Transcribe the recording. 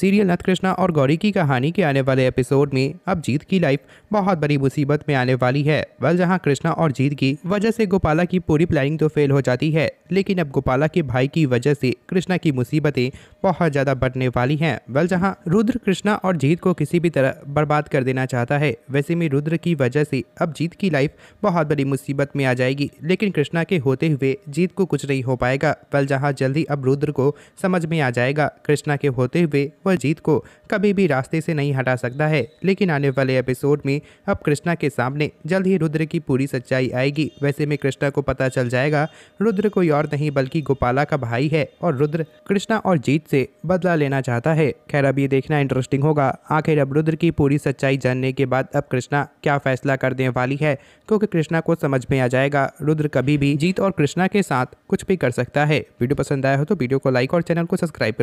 serial नथ कृष्णा और गौरी की कहानी के आने वाले एपिसोड में अब जीत की लाइफ बहुत बड़ी मुसीबत में आने वाली है वल जहाँ कृष्णा और जीत की वजह से गोपाला की पूरी प्लानिंग तो फेल हो जाती है लेकिन अब गोपाला के भाई की वजह से कृष्णा की मुसीबतें बहुत ज़्यादा बढ़ने वाली हैं वल जहाँ रुद्र कृष्णा और जीत को किसी भी तरह बर्बाद कर देना चाहता है वैसे में रुद्र की वजह से अब जीत की लाइफ बहुत बड़ी मुसीबत में आ जाएगी लेकिन कृष्णा के होते हुए जीत को कुछ नहीं हो पाएगा वल जहाँ जल्दी अब रुद्र को समझ में आ जाएगा कृष्णा के होते हुए जीत को कभी भी रास्ते से नहीं हटा सकता है लेकिन आने वाले एपिसोड में अब कृष्णा के सामने जल्द ही रुद्र की पूरी सच्चाई आएगी वैसे में कृष्णा को पता चल जाएगा रुद्र कोई और नहीं बल्कि गोपाला का भाई है और रुद्र कृष्णा और जीत से बदला लेना चाहता है खैर अब ये देखना इंटरेस्टिंग होगा आखिर अब रुद्र की पूरी सच्चाई जानने के बाद अब कृष्णा क्या फैसला करने वाली है क्योंकि कृष्णा को समझ में आ जाएगा रुद्र कभी भी जीत और कृष्णा के साथ कुछ भी कर सकता है वीडियो पसंद आया हो तो वीडियो को लाइक और चैनल को सब्सक्राइब